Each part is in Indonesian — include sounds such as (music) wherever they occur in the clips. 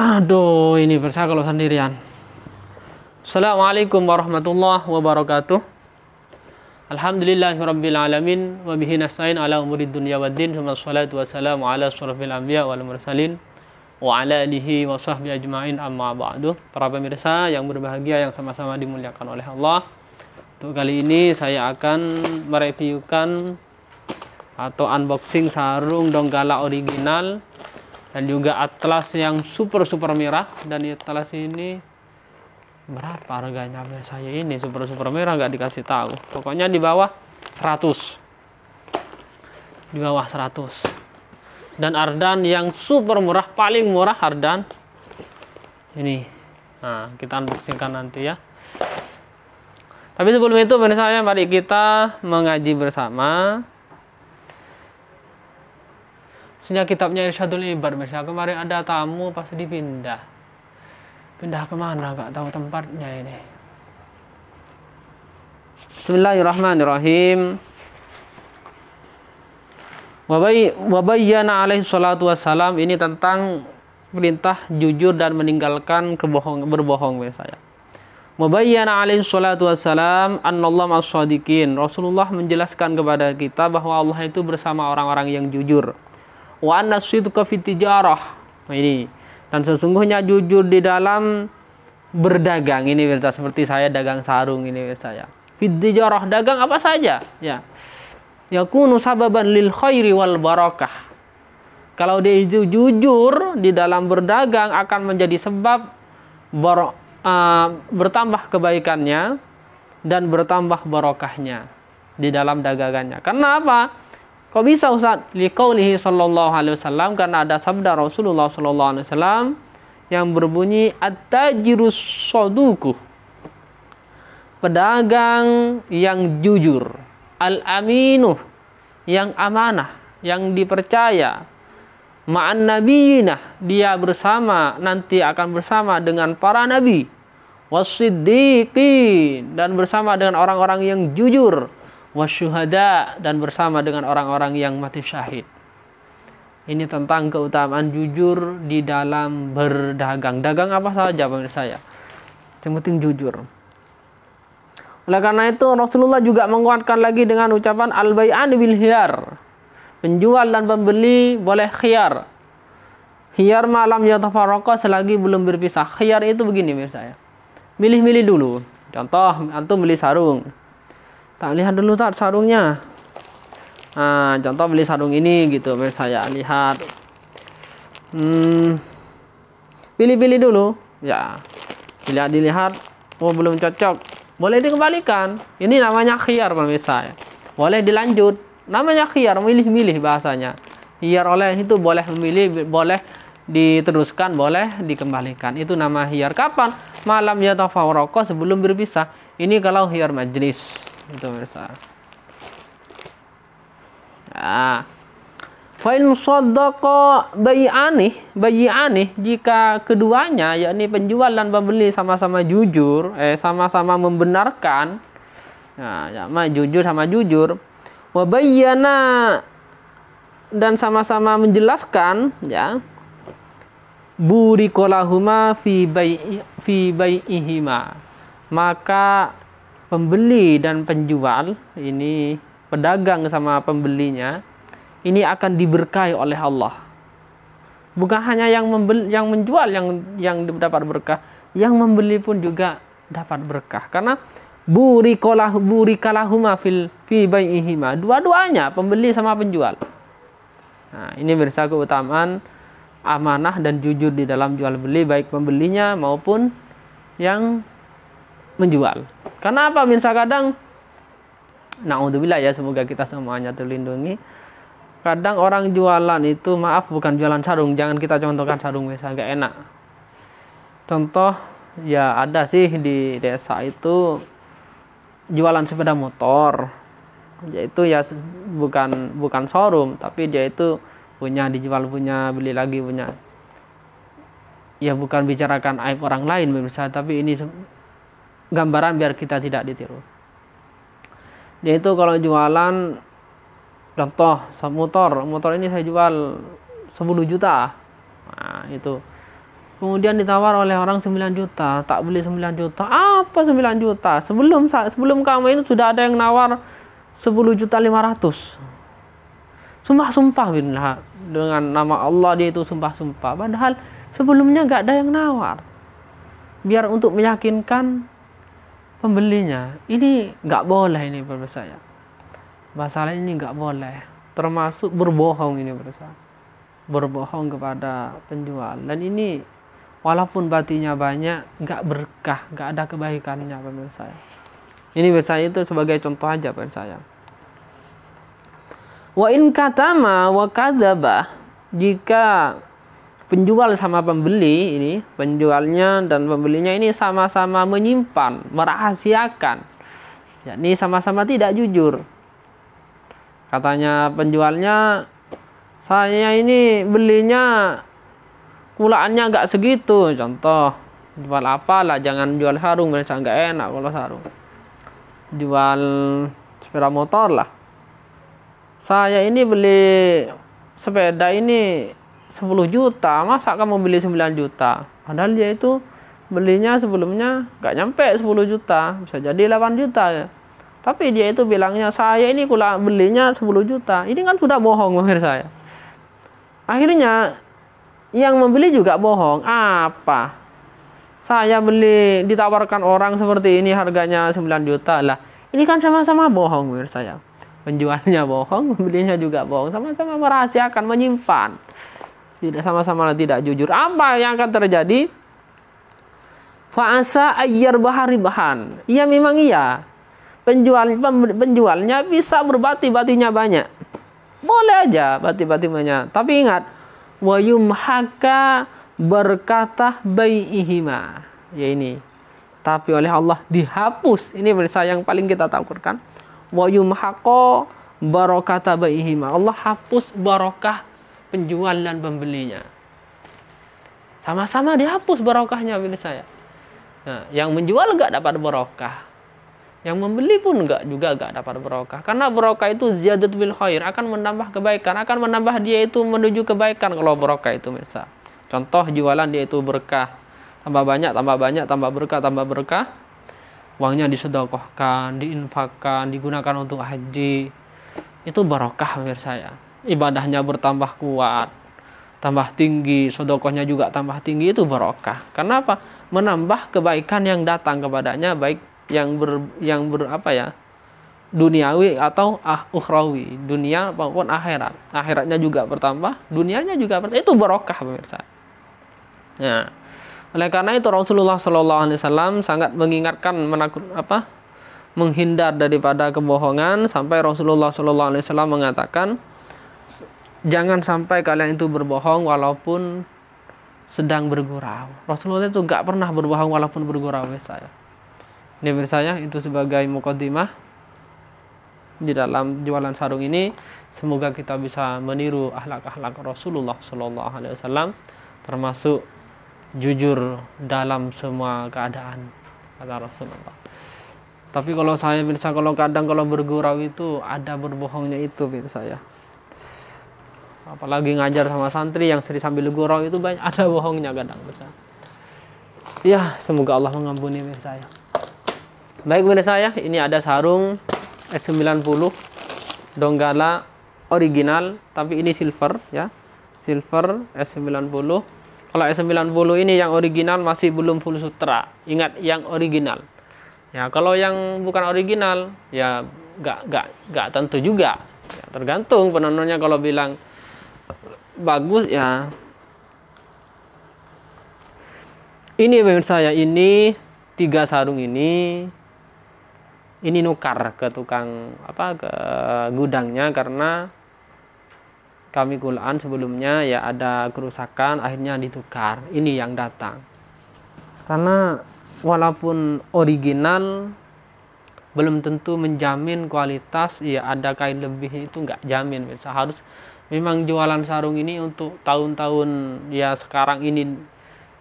Aduh, ini percaya kalau sendirian. Assalamualaikum warahmatullahi wabarakatuh. Alhamdulillahirabbil alamin wa bihi nasta'in ala umuri dunya waddin. Wassalatu wassalamu ala asyrafil anbiya wal mursalin wa ala alihi wa sahbihi ajmain amma ba'du. Para pemirsa yang berbahagia yang sama-sama dimuliakan oleh Allah. Untuk kali ini saya akan mereviewkan atau unboxing sarung donggala original dan juga atlas yang super super merah dan atlas ini berapa harganya saya ini super super merah nggak dikasih tahu pokoknya di bawah 100 di bawah 100 dan Ardan yang super murah paling murah Ardan ini nah kita unboxingkan nanti ya tapi sebelum itu benar saya mari kita mengaji bersama maksudnya kitabnya Irsyadul Ibar misalnya kemarin ada tamu pasti dipindah pindah kemana gak tahu tempatnya ini Bismillahirrahmanirrahim Wabayyana alaihi salatu wassalam ini tentang perintah jujur dan meninggalkan kebohong berbohong biasanya. Wabayyana alaihi salatu wassalam annallah as Rasulullah menjelaskan kepada kita bahwa Allah itu bersama orang-orang yang jujur wa anna sidqa fi tijarah. Nah, ini dan sesungguhnya jujur di dalam berdagang ini pemirsa seperti saya dagang sarung ini pemirsa ya. Fi tijarah dagang apa saja ya. Yakunu sababan lil khairi wal barakah. Kalau dia itu jujur di dalam berdagang akan menjadi sebab bar, uh, eh, bertambah kebaikannya dan bertambah barokahnya di dalam dagangannya. Kenapa? apa? Kok bisa Ustaz? Liqaulihi sallallahu alaihi wasallam karena ada sabda Rasulullah sallallahu alaihi wasallam yang berbunyi at tajiru soduku. Pedagang yang jujur, al aminu yang amanah, yang dipercaya. Ma'an nabiyina, dia bersama nanti akan bersama dengan para nabi. Wasiddiqin dan bersama dengan orang-orang yang jujur wasyuhada dan bersama dengan orang-orang yang mati syahid. Ini tentang keutamaan jujur di dalam berdagang. Dagang apa saja pemirsa saya? Yang penting jujur. Oleh karena itu Rasulullah juga menguatkan lagi dengan ucapan al-bai'an bil hiyar. Penjual dan pembeli boleh khiyar. Khiyar malam yatafarraqa selagi belum berpisah. Khiyar itu begini pemirsa ya. Milih-milih dulu. Contoh antum beli sarung tak lihat dulu tar sarungnya nah contoh beli sarung ini gitu misalnya saya lihat hmm pilih-pilih dulu ya dilihat dilihat oh belum cocok boleh dikembalikan ini namanya khiyar pemirsa ya. boleh dilanjut namanya khiyar milih-milih bahasanya Hiar oleh itu boleh memilih boleh diteruskan boleh dikembalikan itu nama hiar kapan malam ya tafawroko sebelum berpisah ini kalau hiar majelis domesar ah Fa'in sodoko bayi aneh, bayi aneh jika keduanya yakni penjual dan pembeli sama-sama jujur, eh sama-sama membenarkan, nah, sama jujur sama jujur, wabayana dan sama-sama menjelaskan, ya kolahuma fi bayi fi bayihima maka pembeli dan penjual ini pedagang sama pembelinya ini akan diberkahi oleh Allah. Bukan hanya yang membeli, yang menjual yang yang dapat berkah, yang membeli pun juga dapat berkah karena burikalah burikalahuma fil fi bayihima dua-duanya pembeli sama penjual nah ini bersa keutamaan amanah dan jujur di dalam jual beli baik pembelinya maupun yang menjual karena apa? Minsa kadang naudzubillah ya semoga kita semuanya terlindungi. Kadang orang jualan itu maaf bukan jualan sarung, jangan kita contohkan sarung biasa gak enak. Contoh ya ada sih di desa itu jualan sepeda motor. Yaitu ya bukan bukan showroom, tapi dia itu punya dijual punya, beli lagi punya. Ya bukan bicarakan aib orang lain tapi ini gambaran biar kita tidak ditiru Dia itu kalau jualan contoh motor motor ini saya jual 10 juta nah, itu kemudian ditawar oleh orang 9 juta tak beli 9 juta apa 9 juta sebelum sebelum kamu ini sudah ada yang nawar 10 juta 500 sumpah-sumpah binlah dengan nama Allah dia itu sumpah-sumpah padahal sebelumnya nggak ada yang nawar biar untuk meyakinkan pembelinya ini nggak boleh ini menurut saya masalah ini nggak boleh termasuk berbohong ini menurut saya berbohong kepada penjual dan ini walaupun batinya banyak nggak berkah nggak ada kebaikannya menurut saya ini menurut saya itu sebagai contoh aja menurut saya wa in katama wa kadaba jika penjual sama pembeli ini penjualnya dan pembelinya ini sama-sama menyimpan merahasiakan Ini sama-sama tidak jujur katanya penjualnya saya ini belinya kulaannya nggak segitu contoh jual apalah jangan jual sarung mereka enggak enak kalau sarung jual sepeda motor lah saya ini beli sepeda ini 10 juta masa kamu beli 9 juta padahal dia itu belinya sebelumnya nggak nyampe 10 juta bisa jadi 8 juta ya. tapi dia itu bilangnya saya ini kula belinya 10 juta ini kan sudah bohong menurut saya akhirnya yang membeli juga bohong apa saya beli ditawarkan orang seperti ini harganya 9 juta lah ini kan sama-sama bohong menurut saya penjualnya (laughs) bohong membelinya juga bohong sama-sama merahasiakan menyimpan tidak sama-sama tidak jujur apa yang akan terjadi Fa'asa ayyar bahari bahan. Iya memang iya. Penjual penjualnya bisa berbati batinya banyak. Boleh aja bati-bati banyak. Tapi ingat wayum haka berkata bayiihima. Ya ini. Tapi oleh Allah dihapus. Ini berita yang paling kita takutkan. wayum hako barokata bayiihima. Allah hapus barokah penjual dan pembelinya. Sama-sama dihapus barokahnya menurut saya. Nah, yang menjual nggak dapat barokah. Yang membeli pun nggak juga nggak dapat barokah. Karena barokah itu ziyadat bil khair, akan menambah kebaikan, akan menambah dia itu menuju kebaikan kalau barokah itu mirsa. Contoh jualan dia itu berkah. Tambah banyak, tambah banyak, tambah berkah, tambah berkah. Uangnya disedekahkan, diinfakkan, digunakan untuk haji. Itu barokah menurut saya ibadahnya bertambah kuat tambah tinggi, sodokohnya juga tambah tinggi itu barokah. Karena apa? Menambah kebaikan yang datang kepadanya baik yang ber yang ber apa ya? duniawi atau ah ukhrawi, dunia maupun akhirat. Akhiratnya juga bertambah, dunianya juga bertambah. Itu barokah pemirsa. Nah, oleh karena itu Rasulullah Shallallahu alaihi wasallam sangat mengingatkan menakut apa? menghindar daripada kebohongan sampai Rasulullah Shallallahu alaihi wasallam mengatakan jangan sampai kalian itu berbohong walaupun sedang bergurau. Rasulullah itu nggak pernah berbohong walaupun bergurau ya, saya. Ini saya itu sebagai mukadimah di dalam jualan sarung ini semoga kita bisa meniru ahlak-ahlak Rasulullah Shallallahu Alaihi Wasallam termasuk jujur dalam semua keadaan kata Rasulullah. Tapi kalau saya bisa kalau kadang kalau bergurau itu ada berbohongnya itu saya apalagi ngajar sama santri yang sering sambil gurau itu banyak ada bohongnya kadang besar ya semoga Allah mengampuni pemirsa saya baik pemirsa saya ini ada sarung S90 Donggala original tapi ini silver ya silver S90 kalau S90 ini yang original masih belum full sutra ingat yang original ya kalau yang bukan original ya gak gak gak tentu juga ya, tergantung penontonnya kalau bilang bagus ya ini pemirsa ya ini tiga sarung ini ini nukar ke tukang apa ke gudangnya karena kami kulaan sebelumnya ya ada kerusakan akhirnya ditukar ini yang datang karena walaupun original belum tentu menjamin kualitas ya ada kain lebih itu nggak jamin bisa harus memang jualan sarung ini untuk tahun-tahun ya sekarang ini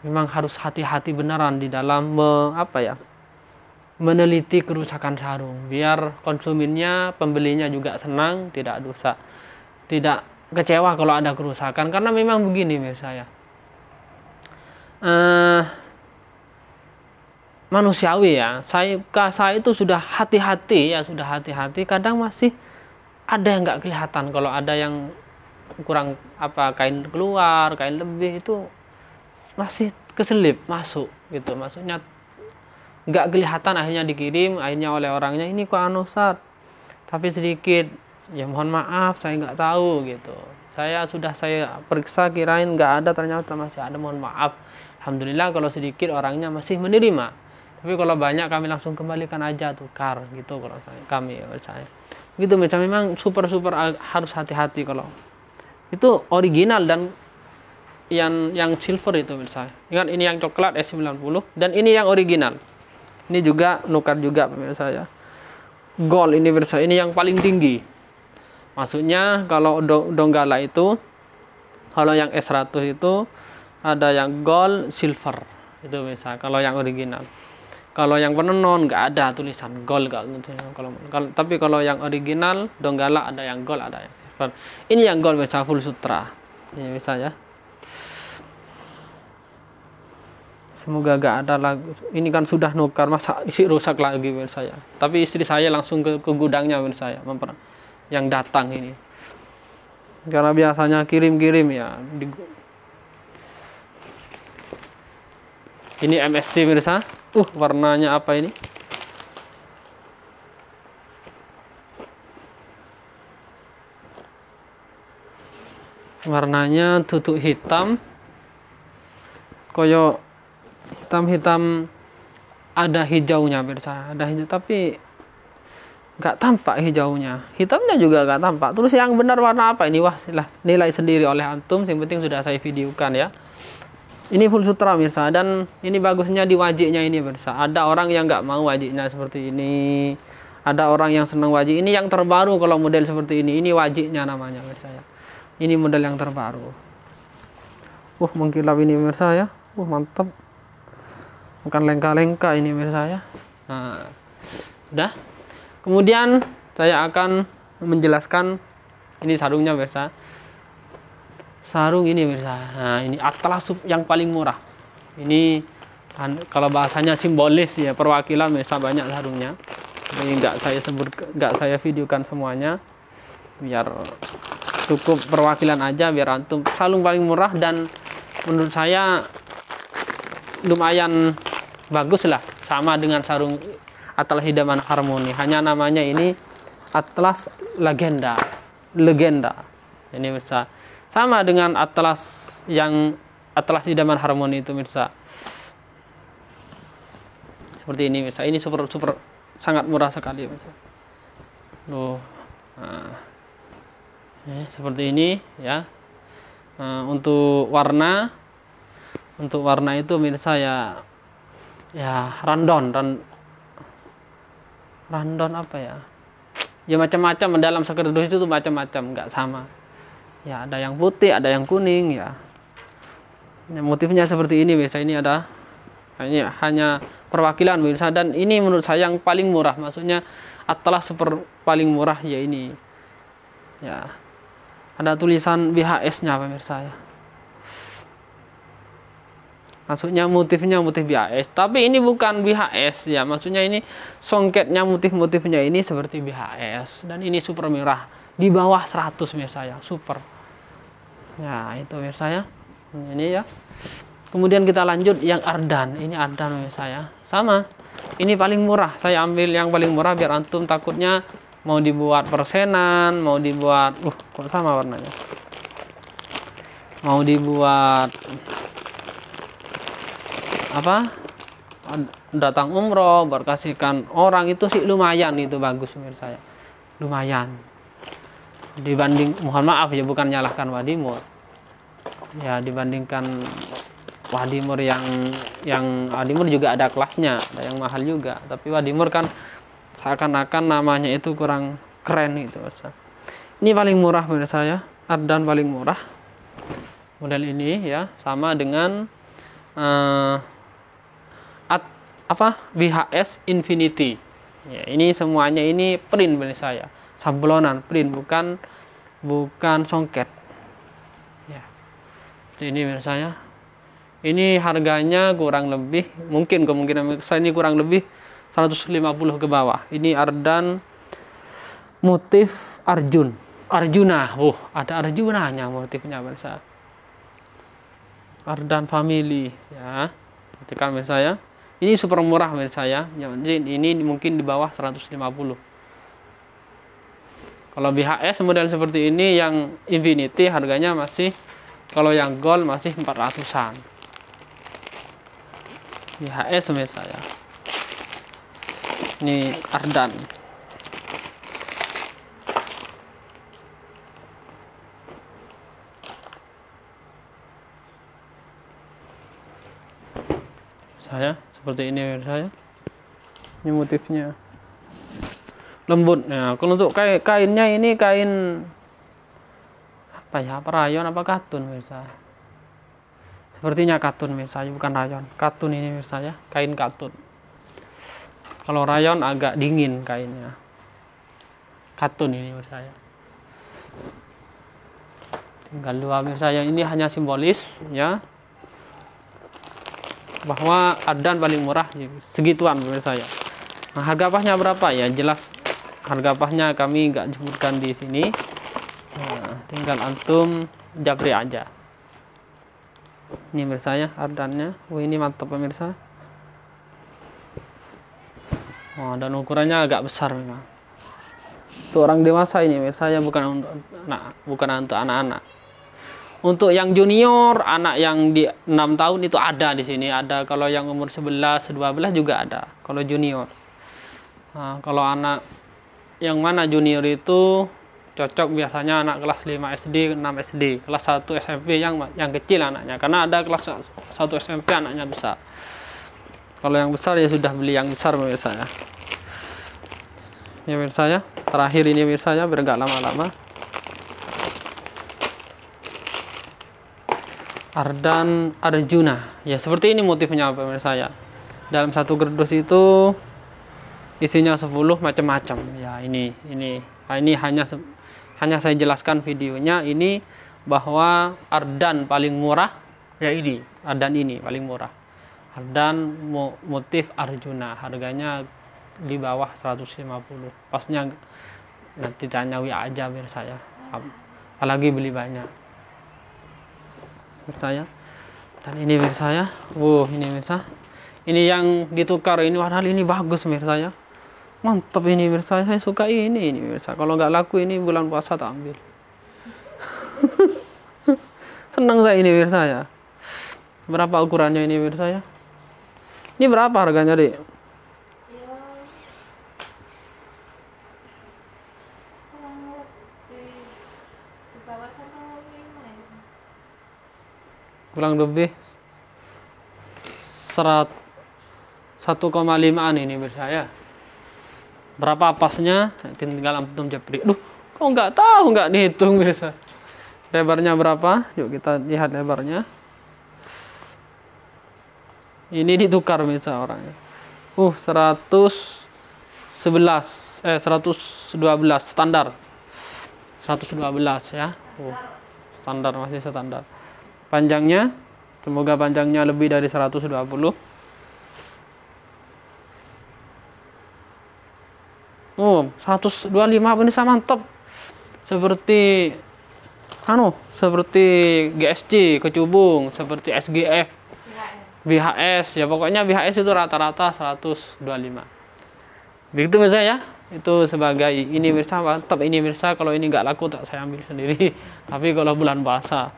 memang harus hati-hati beneran di dalam me, apa ya meneliti kerusakan sarung biar konsumennya pembelinya juga senang tidak dosa tidak kecewa kalau ada kerusakan karena memang begini mir saya uh, eh, manusiawi ya saya saya itu sudah hati-hati ya sudah hati-hati kadang masih ada yang nggak kelihatan kalau ada yang kurang apa kain keluar kain lebih itu masih keselip masuk gitu maksudnya nggak kelihatan akhirnya dikirim akhirnya oleh orangnya ini kok anu, sat tapi sedikit ya mohon maaf saya nggak tahu gitu saya sudah saya periksa kirain nggak ada ternyata masih ada mohon maaf alhamdulillah kalau sedikit orangnya masih menerima tapi kalau banyak kami langsung kembalikan aja tukar gitu kalau saya, kami saya gitu macam memang super super harus hati-hati kalau itu original dan yang yang silver itu pemirsa. Ingat ini yang coklat S90 dan ini yang original. Ini juga nukar juga pemirsa ya. Gold ini pemirsa, ini yang paling tinggi. Maksudnya kalau donggala itu kalau yang S100 itu ada yang gold, silver itu bisa Kalau yang original. Kalau yang penenon nggak ada tulisan gold kalau, gitu. kalau, kalau tapi kalau yang original donggala ada yang gold ada yang ini yang gol misalnya full sutra ini bisa ya semoga gak ada lagu ini kan sudah nukar masa isi rusak lagi menurut saya tapi istri saya langsung ke, ke gudangnya menurut saya memper yang datang ini karena biasanya kirim-kirim ya di, ini MST mirsa uh warnanya apa ini warnanya tutup hitam koyo hitam-hitam ada hijaunya pirsa ada hijau tapi nggak tampak hijaunya hitamnya juga nggak tampak terus yang benar warna apa ini wah silah nilai sendiri oleh antum yang penting sudah saya videokan ya ini full sutra mirsa dan ini bagusnya di wajiknya ini mirsa ada orang yang nggak mau wajiknya seperti ini ada orang yang senang wajik ini yang terbaru kalau model seperti ini ini wajiknya namanya mirsa ya ini model yang terbaru uh mengkilap ini pemirsa ya uh mantap bukan lengka-lengka ini pemirsa ya nah, sudah kemudian saya akan menjelaskan ini sarungnya pemirsa sarung ini pemirsa nah ini atlas yang paling murah ini kan, kalau bahasanya simbolis ya perwakilan pemirsa banyak sarungnya ini nggak saya sebut nggak saya videokan semuanya biar cukup perwakilan aja biar antum salung paling murah dan menurut saya lumayan bagus lah sama dengan sarung Atlas Hidaman Harmoni hanya namanya ini Atlas Legenda Legenda ini bisa sama dengan Atlas yang Atlas Hidaman Harmoni itu bisa seperti ini bisa ini super super sangat murah sekali loh Nah ya, seperti ini ya nah, untuk warna untuk warna itu mirsa ya ya random ran, random apa ya ya macam-macam dalam sekerdus itu macam-macam nggak sama ya ada yang putih ada yang kuning ya, ya motifnya seperti ini biasa ini ada hanya hanya perwakilan mirsa dan ini menurut saya yang paling murah maksudnya atlas super paling murah ya ini ya ada tulisan BHS-nya pemirsa ya. Maksudnya motifnya motif BHS, tapi ini bukan BHS ya. Maksudnya ini songketnya motif-motifnya ini seperti BHS dan ini super merah di bawah 100 pemirsa ya, super. Ya, itu pemirsa ya. Ini ya. Kemudian kita lanjut yang Ardan. Ini Ardan pemirsa ya. Sama. Ini paling murah. Saya ambil yang paling murah biar antum takutnya mau dibuat persenan mau dibuat uh kok sama warnanya mau dibuat apa datang umroh berkasihkan orang itu sih lumayan itu bagus menurut saya lumayan dibanding mohon maaf ya bukan nyalahkan Wadimur ya dibandingkan Wadimur yang yang Wadimur juga ada kelasnya ada yang mahal juga tapi Wadimur kan seakan-akan namanya itu kurang keren gitu pemirsa ini paling murah menurut saya Ardan paling murah model ini ya sama dengan uh, at, apa VHS Infinity ya ini semuanya ini print menurut saya sablonan print bukan bukan songket ya ini menurut saya. ini harganya kurang lebih mungkin kemungkinan saya ini kurang lebih 150 ke bawah. Ini Ardan motif Arjun. Arjuna. Oh, ada Arjunanya motifnya pemirsa. Ardan Family ya. Perhatikan pemirsa ya. Ini super murah pemirsa ya. ya ini mungkin di bawah 150. Kalau BHS model seperti ini yang Infinity harganya masih kalau yang Gold masih 400-an. BHS pemirsa ya ini Ardan saya seperti ini saya ini motifnya lembut nah kalau untuk kain kainnya ini kain apa ya apa rayon apa katun misalnya sepertinya katun misalnya bukan rayon katun ini misalnya. kain katun kalau rayon agak dingin kainnya. Katun ini menurut saya. Tinggal dua menurut saya ini hanya simbolis ya. Bahwa adan paling murah segituan menurut saya. Nah, harga pasnya berapa ya? Jelas harga pasnya kami nggak sebutkan di sini. Nah, tinggal antum japri aja. Ini menurut saya ardannya. Wah, ini mantap pemirsa. Oh, dan ukurannya agak besar memang. Untuk orang dewasa ini, misalnya bukan untuk anak, bukan untuk anak-anak. Untuk yang junior, anak yang di 6 tahun itu ada di sini, ada kalau yang umur 11, 12 juga ada kalau junior. Nah, kalau anak yang mana junior itu cocok biasanya anak kelas 5 SD, 6 SD, kelas 1 SMP yang yang kecil anaknya karena ada kelas 1 SMP anaknya besar kalau yang besar ya sudah beli yang besar pemirsa ya ini pemirsa ya terakhir ini pemirsa ya biar nggak lama-lama Ardan Arjuna ya seperti ini motifnya pemirsa ya dalam satu gerdus itu isinya 10 macam-macam ya ini ini ah, ini hanya hanya saya jelaskan videonya ini bahwa Ardan paling murah ya ini Ardan ini paling murah dan motif Arjuna harganya di bawah 150 pasnya nanti tanya wi aja biar saya apalagi beli banyak saya. dan ini biar saya. wow ini mirsa ini yang ditukar ini warna ini bagus biar saya. mantap ini biar saya suka ini ini mirsa kalau nggak laku ini bulan puasa tak ambil (laughs) senang saya ini biar saya. berapa ukurannya ini biar saya? Ini berapa harganya, Dek? kurang lebih serat 1,5an ini bersaya berapa pasnya tinggal antum jepri, duh kok nggak tahu nggak dihitung bisa lebarnya berapa yuk kita lihat lebarnya ini ditukar bisa orangnya uh 111 eh 112 standar 112 ya uh, standar masih standar panjangnya semoga panjangnya lebih dari 120 Oh, 125 bisa mantap. Seperti anu, seperti GSC kecubung, seperti SGF. VHS ya pokoknya VHS itu rata-rata 125 begitu misalnya ya itu sebagai ini mirsa mantap ini mirsa kalau ini nggak laku tak saya ambil sendiri (laughs) tapi kalau bulan puasa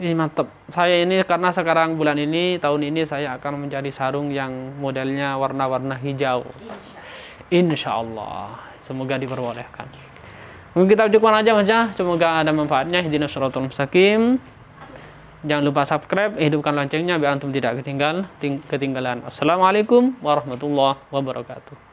ini mantap saya ini karena sekarang bulan ini tahun ini saya akan mencari sarung yang modelnya warna-warna hijau insya Allah semoga diperbolehkan mungkin kita cukup aja mas ya semoga ada manfaatnya hidinasyaratul mustaqim Jangan lupa subscribe, hidupkan loncengnya biar antum tidak ketinggalan. Ting- ketinggalan. Assalamualaikum warahmatullahi wabarakatuh.